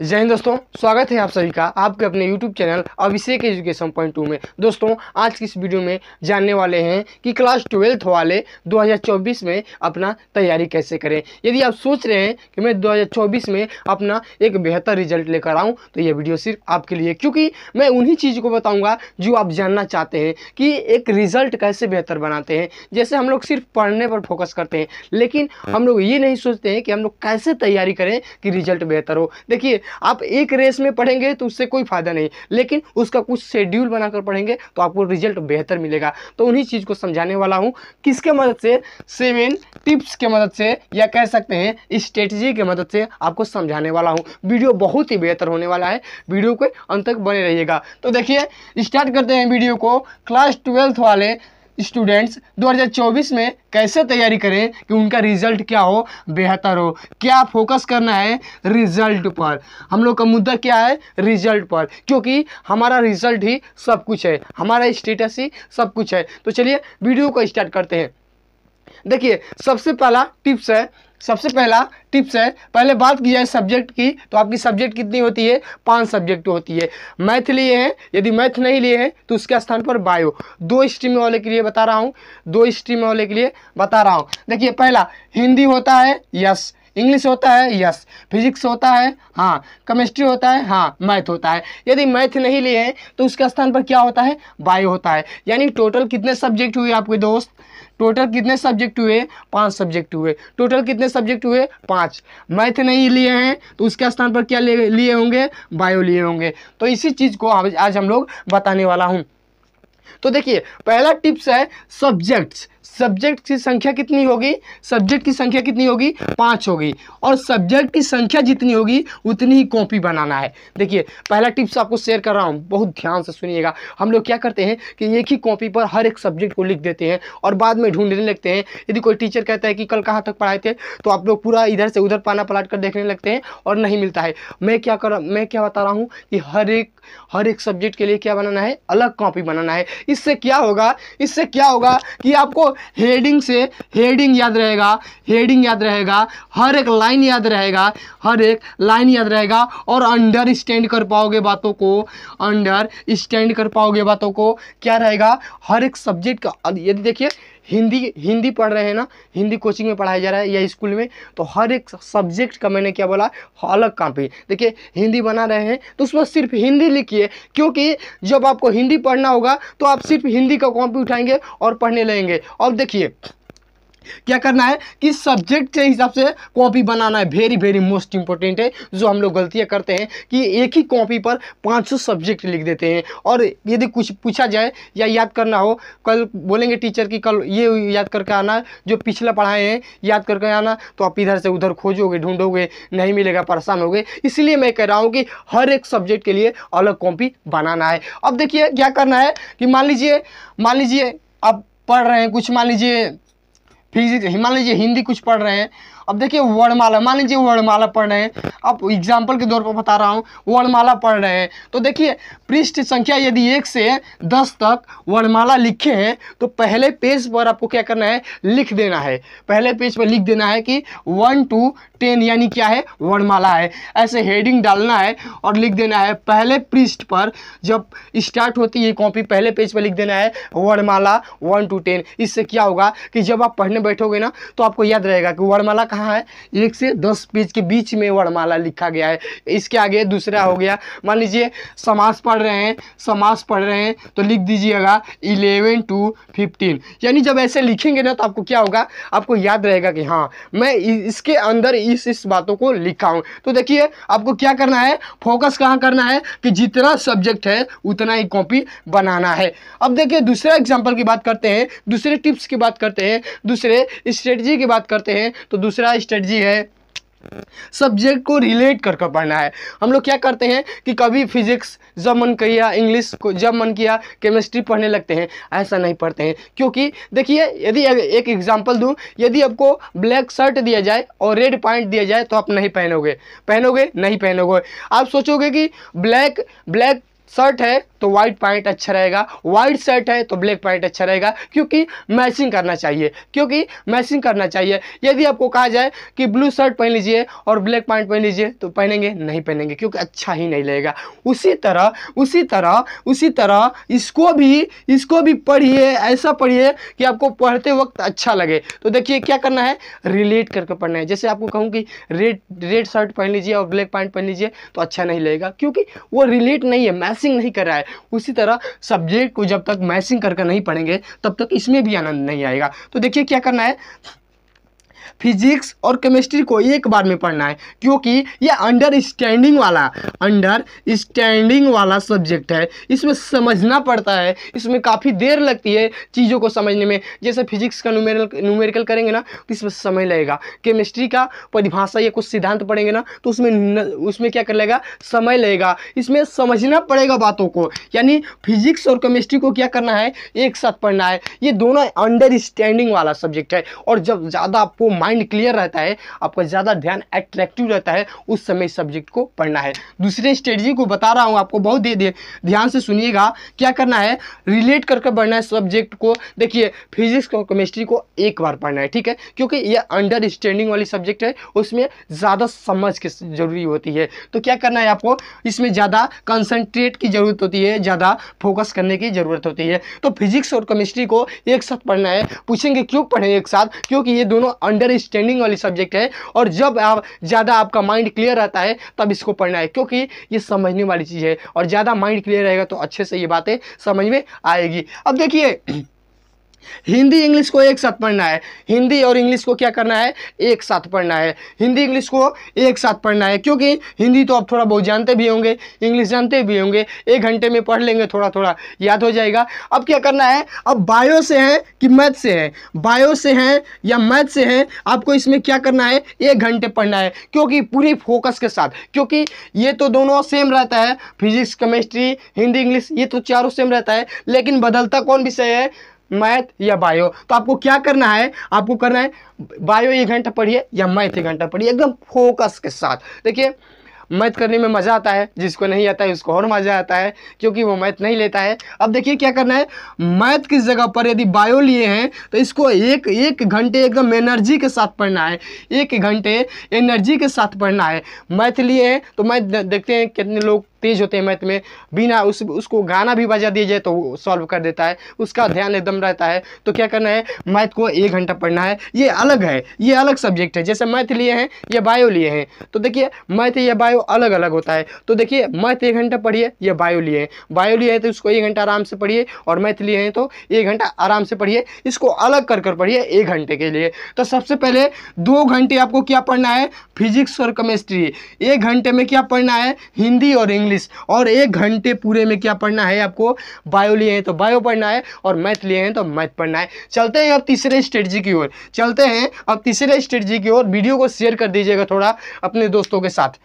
जय हिंद दोस्तों स्वागत है आप सभी का आपके अपने YouTube channel Abhishek education point two में दोस्तों आज की इस वीडियो में जानने वाले हैं कि क्लास ट्वेल्थ वाले 2024 में अपना तैयारी कैसे करें यदि आप सोच रहे हैं कि मैं 2024 में अपना एक बेहतर रिजल्ट लेकर आऊं तो यह वीडियो सिर्फ आपके लिए क्योंकि मैं उन्हीं चीज़ को बताऊँगा जो आप जानना चाहते हैं कि एक रिज़ल्ट कैसे बेहतर बनाते हैं जैसे हम लोग सिर्फ पढ़ने पर फोकस करते हैं लेकिन हम लोग ये नहीं सोचते हैं कि हम लोग कैसे तैयारी करें कि रिज़ल्ट बेहतर हो देखिए आप एक रेस में पढ़ेंगे तो उससे कोई फ़ायदा नहीं लेकिन उसका कुछ शेड्यूल बनाकर पढ़ेंगे तो आपको रिजल्ट बेहतर मिलेगा तो उन्हीं चीज़ को समझाने वाला हूँ किसके मदद से सेवन टिप्स के मदद से या कह सकते हैं स्ट्रेटजी के मदद से आपको समझाने वाला हूँ वीडियो बहुत ही बेहतर होने वाला है वीडियो के अंत तक बने रहिएगा तो देखिए स्टार्ट करते हैं वीडियो को क्लास ट्वेल्थ वाले स्टूडेंट्स 2024 में कैसे तैयारी करें कि उनका रिजल्ट क्या हो बेहतर हो क्या फोकस करना है रिजल्ट पर हम लोग का मुद्दा क्या है रिजल्ट पर क्योंकि हमारा रिजल्ट ही सब कुछ है हमारा स्टेटस ही सब कुछ है तो चलिए वीडियो को स्टार्ट करते हैं देखिए सबसे पहला टिप्स है सबसे पहला टिप्स है पहले बात की जाए सब्जेक्ट की तो आपकी सब्जेक्ट कितनी होती है पांच सब्जेक्ट होती है मैथ लिए हैं यदि मैथ नहीं लिए हैं तो उसके स्थान पर बायो दो स्ट्रीम वाले के लिए बता रहा हूँ दो स्ट्रीम वाले के लिए बता रहा हूँ देखिए पहला हिंदी होता है यस इंग्लिश होता है यस फिजिक्स होता है हाँ केमिस्ट्री होता है हाँ मैथ होता है यदि मैथ नहीं लिए हैं तो उसके स्थान पर क्या होता है बायो होता है यानी टोटल कितने सब्जेक्ट हुए आपके दोस्त टोटल कितने सब्जेक्ट हुए पांच सब्जेक्ट हुए टोटल कितने सब्जेक्ट हुए पांच मैथ नहीं लिए हैं तो उसके स्थान पर क्या लिए होंगे बायो लिए होंगे तो इसी चीज़ को आज हम लोग बताने वाला हूँ तो देखिए पहला टिप्स है सब्जेक्ट्स सब्जेक्ट की संख्या कितनी होगी सब्जेक्ट की संख्या कितनी होगी पाँच होगी और सब्जेक्ट की संख्या जितनी होगी उतनी ही कॉपी बनाना है देखिए पहला टिप्स तो आपको शेयर कर रहा हूँ बहुत ध्यान से सुनिएगा हम लोग क्या करते हैं कि एक ही कॉपी पर हर एक सब्जेक्ट को लिख देते हैं और बाद में ढूंढने लगते हैं यदि कोई टीचर कहता है कि कल कहाँ तक पढ़ाए थे तो आप लोग पूरा इधर से उधर पाना पलाट कर देखने लगते हैं और नहीं मिलता है मैं क्या कर मैं क्या बता रहा हूँ कि हर एक हर एक सब्जेक्ट के लिए क्या बनाना है अलग कॉपी बनाना है इससे क्या होगा इससे क्या होगा कि आपको हेडिंग से हेडिंग याद रहेगा हेडिंग याद रहेगा हर एक लाइन याद रहेगा हर एक लाइन याद रहेगा और अंडर स्टैंड कर पाओगे बातों को अंडर स्टैंड कर पाओगे बातों को क्या रहेगा हर एक सब्जेक्ट का यदि देखिए हिंदी हिंदी पढ़ रहे हैं ना हिंदी कोचिंग में पढ़ाया जा रहा है या स्कूल में तो हर एक सब्जेक्ट का मैंने क्या बोला अलग कापी देखिए हिंदी बना रहे हैं तो उसमें सिर्फ हिंदी लिखिए क्योंकि जब आपको हिंदी पढ़ना होगा तो आप सिर्फ हिंदी का कॉपी उठाएंगे और पढ़ने लगेंगे और देखिए क्या करना है कि सब्जेक्ट के हिसाब से कॉपी बनाना है वेरी वेरी मोस्ट इंपॉर्टेंट है जो हम लोग गलतियाँ करते हैं कि एक ही कॉपी पर पाँच सब्जेक्ट लिख देते हैं और यदि कुछ पूछा जाए या याद करना हो कल बोलेंगे टीचर कि कल ये याद करके आना जो पिछला पढ़ाए हैं याद करके आना तो आप इधर से उधर खोजोगे ढूंढोगे नहीं मिलेगा परेशान हो इसलिए मैं कह रहा हूँ कि हर एक सब्जेक्ट के लिए अलग कॉपी बनाना है अब देखिए क्या करना है कि मान लीजिए मान लीजिए आप पढ़ रहे हैं कुछ मान लीजिए फिजिक्स मान लीजिए हिंदी कुछ पढ़ रहे हैं अब देखिए वर्णमाला मान लीजिए वर्णमाला पढ़ रहे हैं अब एग्जाम्पल के तौर पर बता रहा हूँ वर्णमाला पढ़ रहे हैं तो देखिए पृष्ठ संख्या यदि एक से दस तक वर्णमाला लिखे हैं तो पहले पेज पर आपको क्या करना है लिख देना है पहले पेज पर लिख देना है कि वन टू टेन यानी क्या है वर्णमाला है ऐसे हेडिंग डालना है और लिख देना है पहले पृष्ठ पर जब स्टार्ट होती है कॉपी पहले पेज पर लिख देना है वर्णमाला वन टू टेन इससे क्या होगा कि जब आप पढ़ने बैठोगे ना तो आपको याद रहेगा कि वर्णमाला कहा है एक से दस पेज के बीच में वर्णमाला लिखा गया है इसके आगे दूसरा हो गया मान लीजिए समास पढ़ रहे हैं समास पढ़ रहे हैं तो लिख दीजिएगा इलेवन टू फिफ्टीन यानी जब ऐसे लिखेंगे ना तो आपको क्या होगा आपको याद रहेगा कि हाँ मैं इसके अंदर इस इस बातों को लिखा हूँ तो देखिए आपको क्या करना है फोकस कहाँ करना है कि जितना सब्जेक्ट है उतना ही कॉपी बनाना है अब देखिए दूसरा एग्जाम्पल की बात करते हैं दूसरे टिप्स की बात करते हैं दूसरे स्ट्रेटजी की बात करते हैं तो दूसरा दूसरा स्ट्रेटजी है सब्जेक्ट को रिलेट कर कर पढ़ना है हम लोग क्या करते हैं कि कभी फिजिक्स जब मन किया इंग्लिश को जब मन किया केमिस्ट्री पढ़ने लगते हैं ऐसा नहीं पढ़ते हैं क्योंकि देखिए यदि एक एग्जांपल दूं यदि आपको ब्लैक शर्ट दिया जाए और रेड पैंट दिया जाए तो आप नहीं पहनोगे पहनोगे नहीं पहनोगे आप सोचोगे कि ब्लैक ब्लैक शर्ट है तो वाइट पॉइंट अच्छा रहेगा वाइट शर्ट है तो ब्लैक पॉइंट अच्छा रहेगा क्योंकि मैचिंग करना चाहिए क्योंकि मैचिंग करना चाहिए यदि आपको कहा जाए कि ब्लू शर्ट पहन लीजिए और ब्लैक पॉइंट पहन लीजिए तो पहनेंगे नहीं पहनेंगे क्योंकि अच्छा ही नहीं लगेगा उसी तरह उसी तरह उसी तरह इसको भी इसको भी पढ़िए ऐसा पढ़िए कि आपको पढ़ते वक्त अच्छा लगे तो देखिए क्या करना है रिलेट करके पढ़ना है जैसे आपको कहूँ कि रेड रेड शर्ट पहन लीजिए और ब्लैक पैंट पहन लीजिए तो अच्छा नहीं लगेगा क्योंकि वो रिलेट नहीं है मैचिंग नहीं कर रहा है उसी तरह सब्जेक्ट को जब तक मैसिंग करके नहीं पढ़ेंगे तब तक इसमें भी आनंद नहीं आएगा तो देखिए क्या करना है फिजिक्स और केमिस्ट्री को एक बार में पढ़ना है क्योंकि ये अंडरस्टैंडिंग वाला अंडरस्टैंडिंग वाला सब्जेक्ट है इसमें समझना पड़ता है इसमें काफ़ी देर लगती है चीज़ों को समझने में जैसे फिजिक्स का न्यूमेरिकल न्यूमेरिकल करेंगे ना तो इसमें समय लगेगा केमिस्ट्री का परिभाषा या कुछ सिद्धांत पढ़ेंगे ना तो उसमें न, उसमें क्या कर लेगा समय लगेगा इसमें समझना पड़ेगा बातों को यानी फिजिक्स और केमिस्ट्री को क्या करना है एक साथ पढ़ना है ये दोनों अंडरस्टैंडिंग वाला सब्जेक्ट है और जब ज़्यादा आपको माइंड क्लियर रहता है आपका ज़्यादा ध्यान एट्रैक्टिव रहता है उस समय सब्जेक्ट को पढ़ना है दूसरे स्ट्रेटजी को बता रहा हूँ आपको बहुत दे ध्यान से सुनिएगा क्या करना है रिलेट करके पढ़ना है सब्जेक्ट को देखिए फिजिक्स और केमिस्ट्री को एक बार पढ़ना है ठीक है क्योंकि यह अंडरस्टैंडिंग वाली सब्जेक्ट है उसमें ज़्यादा समझ की जरूरी होती है तो क्या करना है आपको इसमें ज़्यादा कंसनट्रेट की ज़रूरत होती है ज़्यादा फोकस करने की ज़रूरत होती है तो फिजिक्स और केमिस्ट्री को एक साथ पढ़ना है पूछेंगे क्यों पढ़ें एक साथ क्योंकि ये दोनों अंडर मेरी स्टैंडिंग वाली सब्जेक्ट है और जब आप ज़्यादा आपका माइंड क्लियर रहता है तब इसको पढ़ना है क्योंकि ये समझने वाली चीज़ है और ज़्यादा माइंड क्लियर रहेगा तो अच्छे से ये बातें समझ में आएगी अब देखिए हिंदी इंग्लिश को एक साथ पढ़ना है हिंदी और इंग्लिश को क्या करना है एक साथ पढ़ना है हिंदी इंग्लिश को एक साथ पढ़ना है क्योंकि हिंदी तो आप थोड़ा बहुत जानते भी होंगे इंग्लिश जानते भी होंगे एक घंटे में पढ़ लेंगे थोड़ा थोड़ा याद हो जाएगा अब क्या करना है अब बायो से है कि मैथ से है बायो से है या मैथ से है आपको इसमें क्या करना है एक घंटे पढ़ना है क्योंकि पूरी फोकस के साथ क्योंकि ये तो दोनों सेम रहता है फिजिक्स केमिस्ट्री हिंदी इंग्लिश ये तो चारों सेम रहता है लेकिन बदलता कौन विषय है मैथ या बायो तो आपको क्या करना है आपको करना है बायो एक घंटा पढ़िए या मैथ एक घंटा पढ़िए एकदम फोकस के साथ देखिए मैथ करने में मज़ा आता है जिसको नहीं आता है उसको और मज़ा आता है क्योंकि वो मैथ नहीं लेता है अब देखिए क्या करना है मैथ की जगह पर यदि बायो लिए हैं तो इसको एक एक घंटे एकदम एनर्जी के साथ पढ़ना है एक घंटे एनर्जी के साथ पढ़ना है मैथ लिए हैं तो मैथ देखते हैं कितने लोग तेज होते हैं मैथ में बिना उस उसको गाना भी बजा दिया जाए तो सॉल्व कर देता है उसका ध्यान एकदम रहता है तो क्या करना है मैथ को एक घंटा पढ़ना है ये अलग है ये अलग सब्जेक्ट है जैसे मैथ लिए हैं या बायो लिए हैं तो देखिए मैथ या बायो अलग अलग होता है तो देखिए मैथ एक घंटा पढ़िए या बायो लिए हैं बायो लिए हैं तो इसको एक घंटा आराम से पढ़िए और मैथ लिए हैं तो एक घंटा आराम से पढ़िए इसको अलग कर कर पढ़िए एक घंटे के लिए तो सबसे पहले दो घंटे आपको क्या पढ़ना है फिजिक्स और केमिस्ट्री एक घंटे में क्या पढ़ना है हिंदी और इंग्लिश इंग्लिश और एक घंटे पूरे में क्या पढ़ना है आपको बायो लिए हैं तो बायो पढ़ना है और मैथ लिए हैं तो मैथ पढ़ना है चलते हैं अब तीसरे स्ट्रेटजी की ओर चलते हैं अब तीसरे स्ट्रेटजी की ओर वीडियो को शेयर कर दीजिएगा थोड़ा अपने दोस्तों के साथ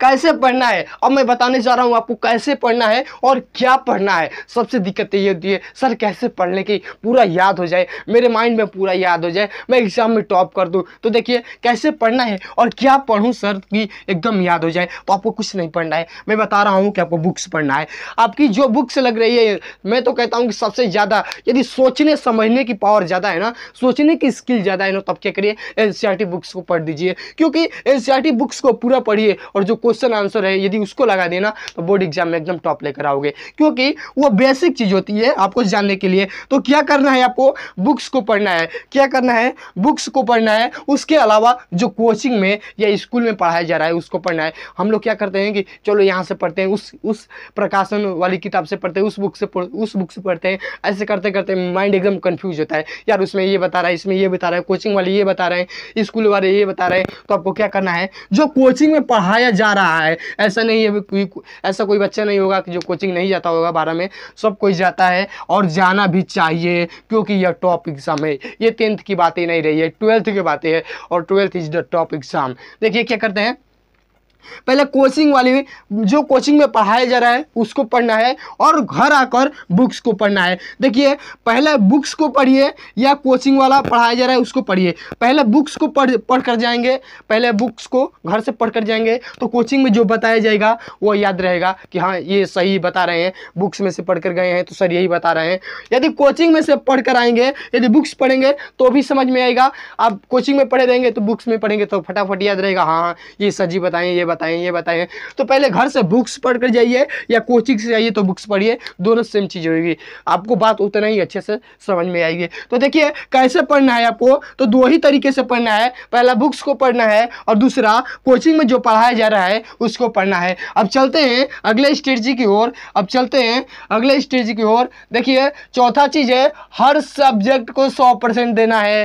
कैसे पढ़ना है अब मैं बताने जा रहा हूँ आपको कैसे पढ़ना है और क्या पढ़ना है सबसे दिक्कत ये होती है सर कैसे पढ़ने की पूरा याद हो जाए मेरे माइंड में पूरा याद हो जाए मैं एग्ज़ाम में टॉप कर दूँ तो देखिए कैसे पढ़ना है और क्या पढ़ूँ सर की एकदम याद हो जाए तो आपको कुछ नहीं पढ़ना है मैं बता रहा हूँ कि आपको बुक्स पढ़ना है आपकी जो बुक्स लग रही है मैं तो कहता हूँ कि सबसे ज़्यादा यदि सोचने समझने की पावर ज़्यादा है ना सोचने की स्किल ज़्यादा है ना तब क्या करिए एन बुक्स e को पढ़ दीजिए क्योंकि एन बुक्स e को पूरा पढ़िए और जो जो क्वेश्चन आंसर है यदि उसको लगा देना तो बोर्ड एग्जाम में एकदम टॉप लेकर आओगे क्योंकि वो बेसिक चीज़ होती है आपको जानने के लिए तो क्या करना है आपको बुक्स को पढ़ना है क्या करना है बुक्स को पढ़ना है उसके अलावा जो कोचिंग में या स्कूल में पढ़ाया जा रहा है उसको पढ़ना है हम लोग क्या करते हैं कि चलो यहाँ से पढ़ते हैं उस उस प्रकाशन वाली किताब से पढ़ते हैं उस बुक से उस बुक से पढ़ते हैं ऐसे करते करते माइंड एकदम कन्फ्यूज होता है यार उसमें ये बता रहा है इसमें ये बता रहा है कोचिंग वाले ये बता रहे हैं स्कूल वाले ये बता रहे हैं तो आपको क्या करना है जो कोचिंग में पढ़ाया जा रहा है ऐसा नहीं है कोई ऐसा कोई बच्चा नहीं होगा कि जो कोचिंग नहीं जाता होगा बारह में सब कोई जाता है और जाना भी चाहिए क्योंकि यह टॉप एग्ज़ाम है ये टेंथ की बातें नहीं रही है ट्वेल्थ की बातें है और twelfth is the top exam देखिए क्या करते हैं पहले कोचिंग वाली जो कोचिंग में पढ़ाया जा रहा है उसको पढ़ना है और घर आकर बुक्स को पढ़ना है देखिए पहले बुक्स को पढ़िए या कोचिंग वाला पढ़ाया जा रहा है उसको पढ़िए पहले बुक्स को पढ़ पढ़ कर जाएंगे पहले बुक्स को घर से पढ़ कर जाएंगे तो कोचिंग में जो बताया जाएगा वो याद रहेगा कि हाँ ये सही बता रहे हैं बुक्स में से पढ़ कर गए हैं तो सर यही बता रहे हैं यदि कोचिंग में से पढ़ कर आएंगे यदि बुक्स पढ़ेंगे तो भी समझ में आएगा आप कोचिंग में पढ़े रहेंगे तो बुक्स में पढ़ेंगे तो फटाफट याद रहेगा हाँ हाँ ये सर जी बताएँ ये बताएं ये बताएं तो पहले घर से बुक्स पढ़ कर जाइए या कोचिंग से जाइए तो बुक्स पढ़िए दोनों सेम चीज़ होगी आपको बात उतना ही अच्छे से समझ में आएगी तो देखिए कैसे पढ़ना है आपको तो दो ही तरीके से पढ़ना है पहला बुक्स को पढ़ना है और दूसरा कोचिंग में जो पढ़ाया जा रहा है उसको पढ़ना है अब चलते हैं अगले स्ट्रेटजी की ओर अब चलते हैं अगले स्ट्रेटजी की ओर देखिए चौथा चीज़ है हर सब्जेक्ट को सौ परसेंट देना है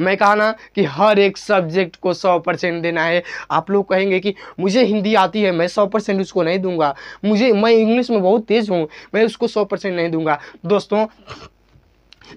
मैं कहा ना कि हर एक सब्जेक्ट को सौ परसेंट देना है आप लोग कहेंगे कि मुझे हिंदी आती है मैं सौ परसेंट उसको नहीं दूंगा मुझे मैं इंग्लिश में बहुत तेज़ हूँ मैं उसको सौ परसेंट नहीं दूंगा दोस्तों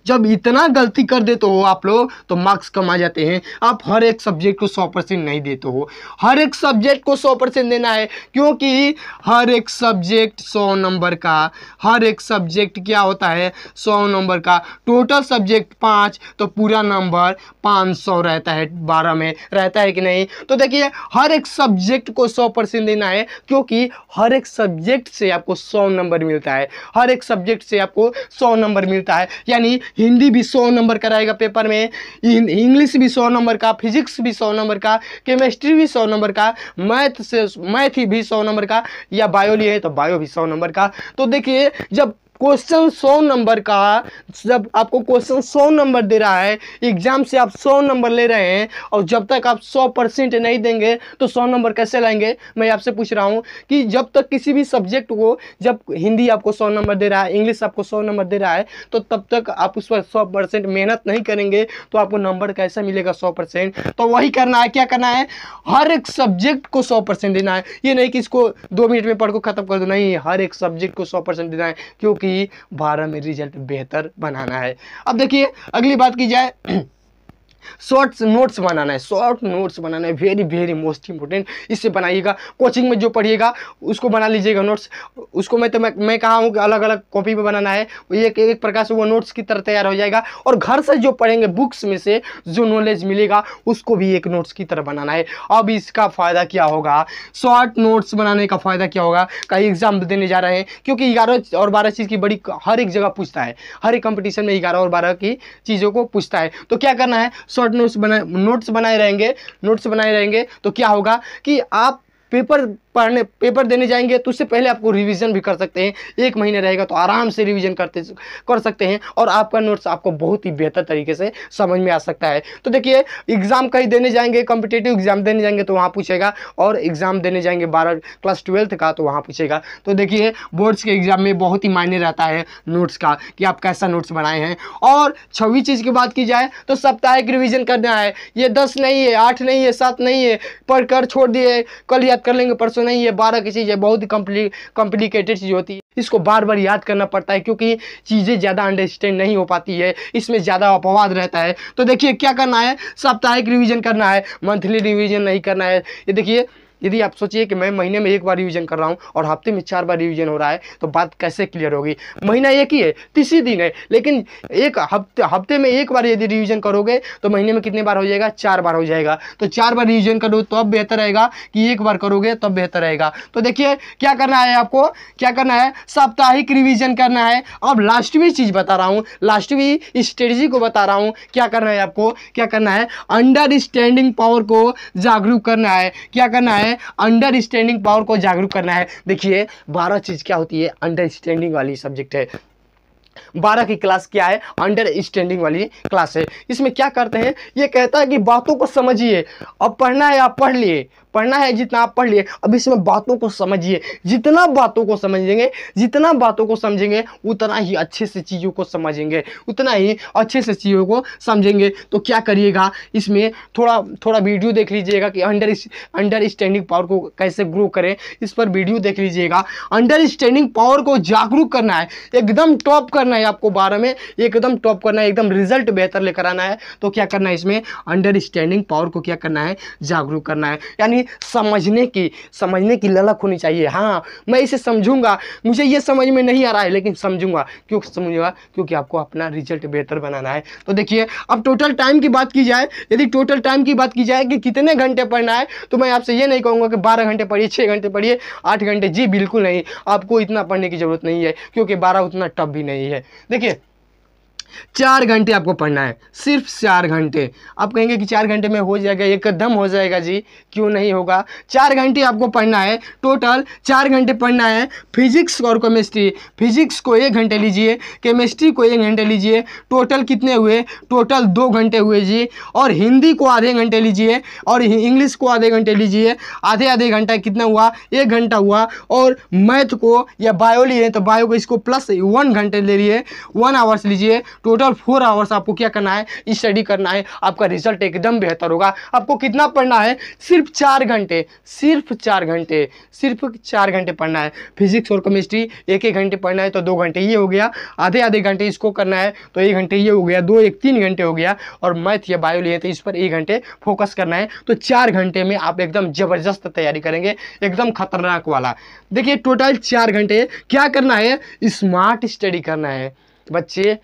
जब इतना गलती कर देते हो आप लोग तो मार्क्स कम आ जाते हैं आप हर एक सब्जेक्ट को सौ परसेंट नहीं देते हो हर एक सब्जेक्ट को सौ परसेंट देना है क्योंकि हर एक सब्जेक्ट सौ नंबर का हर एक सब्जेक्ट क्या होता है सौ नंबर का टोटल सब्जेक्ट पाँच तो पूरा नंबर पाँच सौ रहता है बारह में रहता है कि नहीं तो देखिए हर एक सब्जेक्ट को सौ परसेंट देना है क्योंकि हर एक सब्जेक्ट से आपको सौ नंबर मिलता है हर एक सब्जेक्ट से आपको सौ नंबर मिलता है यानी हिंदी भी सौ नंबर का रहेगा पेपर में इंग्लिश भी सौ नंबर का फिजिक्स भी सौ नंबर का केमिस्ट्री भी सौ नंबर का मैथ से मैथ ही भी सौ नंबर का या बायो लिए तो बायो भी सौ नंबर का तो देखिए जब क्वेश्चन सौ नंबर का जब आपको क्वेश्चन सौ नंबर दे रहा है एग्जाम से आप सौ नंबर ले रहे हैं और जब तक आप सौ परसेंट नहीं देंगे तो सौ नंबर कैसे लाएंगे मैं आपसे पूछ रहा हूं कि जब तक किसी भी सब्जेक्ट को जब हिंदी आपको सौ नंबर दे रहा है इंग्लिश आपको सौ नंबर दे रहा है तो तब तक आप उस पर सौ परसेंट मेहनत नहीं करेंगे तो आपको नंबर कैसे मिलेगा सौ परसेंट तो वही करना है क्या करना है हर एक सब्जेक्ट को सौ परसेंट देना है ये नहीं कि इसको दो मिनट में पढ़ को खत्म कर दो नहीं हर एक सब्जेक्ट को सौ परसेंट देना है क्योंकि ही बारह में रिजल्ट बेहतर बनाना है अब देखिए अगली बात की जाए शॉर्ट्स नोट्स बनाना है शॉर्ट नोट्स बनाना है वेरी वेरी मोस्ट इंपॉर्टेंट इससे बनाइएगा कोचिंग में जो पढ़िएगा उसको बना लीजिएगा नोट्स उसको मैं तो मैं मैं कहा हूँ कि अलग अलग कॉपी में बनाना है एक एक प्रकार से वो नोट्स की तरह तैयार हो जाएगा और घर से जो पढ़ेंगे बुक्स में से जो नॉलेज मिलेगा उसको भी एक नोट्स की तरह बनाना है अब इसका फ़ायदा क्या होगा शॉर्ट नोट्स बनाने का फ़ायदा क्या होगा कहीं एग्जाम देने जा रहे हैं क्योंकि ग्यारह और बारह चीज़ की बड़ी हर एक जगह पूछता है हर एक कंपटीशन में ग्यारह और बारह की चीज़ों को पूछता है तो क्या करना है शॉर्ट नोट्स बनाए नोट्स बनाए रहेंगे नोट्स बनाए रहेंगे तो क्या होगा कि आप पेपर पढ़ने पेपर देने जाएंगे तो उससे पहले आपको रिवीजन भी कर सकते हैं एक महीने रहेगा तो आराम से रिवीजन करते कर सकते हैं और आपका नोट्स आपको बहुत ही बेहतर तरीके से समझ में आ सकता है तो देखिए एग्ज़ाम कहीं देने जाएंगे कॉम्पिटेटिव एग्ज़ाम देने जाएंगे तो वहाँ पूछेगा और एग्ज़ाम देने जाएंगे बारह क्लास ट्वेल्थ का तो वहाँ पूछेगा तो देखिए बोर्ड्स के एग्ज़ाम में बहुत ही मायने रहता है नोट्स का कि आप कैसा नोट्स बनाए हैं और छवी चीज़ की बात की जाए तो साप्ताहिक रिविज़न करना है ये दस नहीं है आठ नहीं है सात नहीं है पढ़ कर छोड़ दिए कल या याद कर लेंगे परसों नहीं ये बारह की चीज़ है बहुत ही कम्प्ली कॉम्प्लिकेटेड चीज़ होती है इसको बार बार याद करना पड़ता है क्योंकि चीज़ें ज़्यादा अंडरस्टैंड नहीं हो पाती है इसमें ज़्यादा अपवाद रहता है तो देखिए क्या करना है साप्ताहिक रिविज़न करना है मंथली रिविज़न नहीं करना है ये देखिए यदि आप सोचिए कि मैं महीने में एक बार रिविजन कर रहा हूँ और हफ्ते में चार बार रिविजन हो रहा है तो बात कैसे क्लियर होगी महीना एक ही है तीसरी दिन है लेकिन एक हफ्ते हफ्ते में एक बार यदि रिविजन करोगे तो महीने में कितने बार हो जाएगा चार बार हो जाएगा तो चार बार रिविजन करो तब तो अब बेहतर रहेगा कि एक बार करोगे तब तो बेहतर रहेगा तो देखिए क्या करना है आपको क्या करना है साप्ताहिक रिविजन करना है अब लास्टवी चीज़ बता रहा हूँ लास्टवी स्ट्रेटजी को बता रहा हूँ क्या करना है आपको क्या करना है अंडरस्टैंडिंग पावर को जागरूक करना है क्या करना है है अंडरस्टैंडिंग पावर को जागरूक करना है देखिए बारह चीज़ क्या होती है अंडरस्टैंडिंग वाली सब्जेक्ट है बारह की क्लास क्या है अंडरस्टैंडिंग वाली क्लास है इसमें क्या करते हैं ये कहता है कि बातों को समझिए अब पढ़ना है आप पढ़ लिए पढ़ना है जितना आप पढ़ लिए अब इसमें बातों को समझिए जितना बातों को समझेंगे जितना बातों को समझेंगे उतना ही अच्छे से चीज़ों को समझेंगे उतना ही अच्छे से चीज़ों को समझेंगे तो क्या करिएगा इसमें थोड़ा थोड़ा वीडियो देख लीजिएगा कि अंडर अंडरस्टैंडिंग पावर को कैसे ग्रो करें इस पर वीडियो देख लीजिएगा अंडरस्टैंडिंग पावर को जागरूक करना है एकदम टॉप करना है है आपको बारह में एकदम टॉप करना है एकदम रिजल्ट बेहतर लेकर आना है तो क्या करना है इसमें अंडरस्टैंडिंग पावर को क्या करना है जागरूक करना है यानी समझने की समझने की ललक होनी चाहिए हाँ मैं इसे समझूंगा मुझे ये समझ में नहीं आ रहा है लेकिन समझूंगा क्यों समझूंगा क्योंकि आपको अपना रिजल्ट बेहतर बनाना है तो देखिए अब टोटल टाइम की बात की जाए यदि टोटल टाइम की बात की जाए कि कितने घंटे पढ़ना है तो मैं आपसे ये नहीं कहूँगा कि बारह घंटे पढ़िए छः घंटे पढ़िए आठ घंटे जी बिल्कुल नहीं आपको इतना पढ़ने की ज़रूरत नहीं है क्योंकि बारह उतना टफ भी नहीं है देखिए चार घंटे आपको पढ़ना है सिर्फ चार घंटे आप कहेंगे कि चार घंटे में हो जाएगा एकदम हो जाएगा जी क्यों नहीं होगा चार घंटे आपको पढ़ना है टोटल चार घंटे पढ़ना है फिजिक्स और केमिस्ट्री फिजिक्स को एक घंटे लीजिए केमिस्ट्री को एक घंटे लीजिए टोटल कितने हुए टोटल दो घंटे हुए जी और हिंदी को आधे घंटे लीजिए और इंग्लिश को आधे घंटे लीजिए आधे आधे घंटा कितना हुआ एक घंटा हुआ और मैथ को या बायो लिए तो बायो को इसको प्लस वन घंटे ले लिए वन आवर्स लीजिए टोटल फोर आवर्स आपको क्या करना है स्टडी करना है आपका रिजल्ट एकदम बेहतर होगा आपको कितना पढ़ना है सिर्फ चार घंटे सिर्फ चार घंटे सिर्फ चार घंटे पढ़ना है फिजिक्स और केमिस्ट्री एक एक घंटे पढ़ना है तो दो घंटे ये हो गया आधे आधे घंटे इसको करना है तो एक घंटे ये हो गया दो एक तीन घंटे हो गया और मैथ या बायो लिए तो इस पर एक घंटे फोकस करना है तो चार घंटे में आप एकदम ज़बरदस्त तैयारी करेंगे एकदम खतरनाक वाला देखिए टोटल चार घंटे क्या करना है स्मार्ट स्टडी करना है बच्चे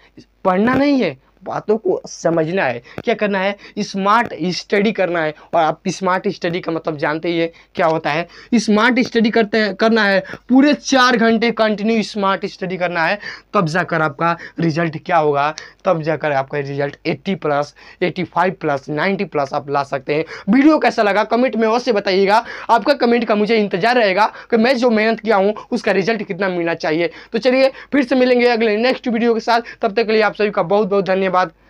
पढ़ना नहीं है बातों को समझना है क्या करना है स्मार्ट स्टडी करना है और आप स्मार्ट स्टडी का मतलब जानते ही है क्या होता है स्मार्ट स्टडी करते हैं करना है पूरे चार घंटे कंटिन्यू स्मार्ट स्टडी करना है तब जाकर आपका रिजल्ट क्या होगा तब जाकर आपका रिजल्ट 80 प्लस 85 प्लस 90 प्लस आप ला सकते हैं वीडियो कैसा लगा कमेंट में अवश्य बताइएगा आपका कमेंट का मुझे इंतजार रहेगा कि मैं जो मेहनत किया हूँ उसका रिजल्ट कितना मिलना चाहिए तो चलिए फिर से मिलेंगे अगले नेक्स्ट वीडियो के साथ तब तक के लिए आप सभी का बहुत बहुत धन्यवाद बाद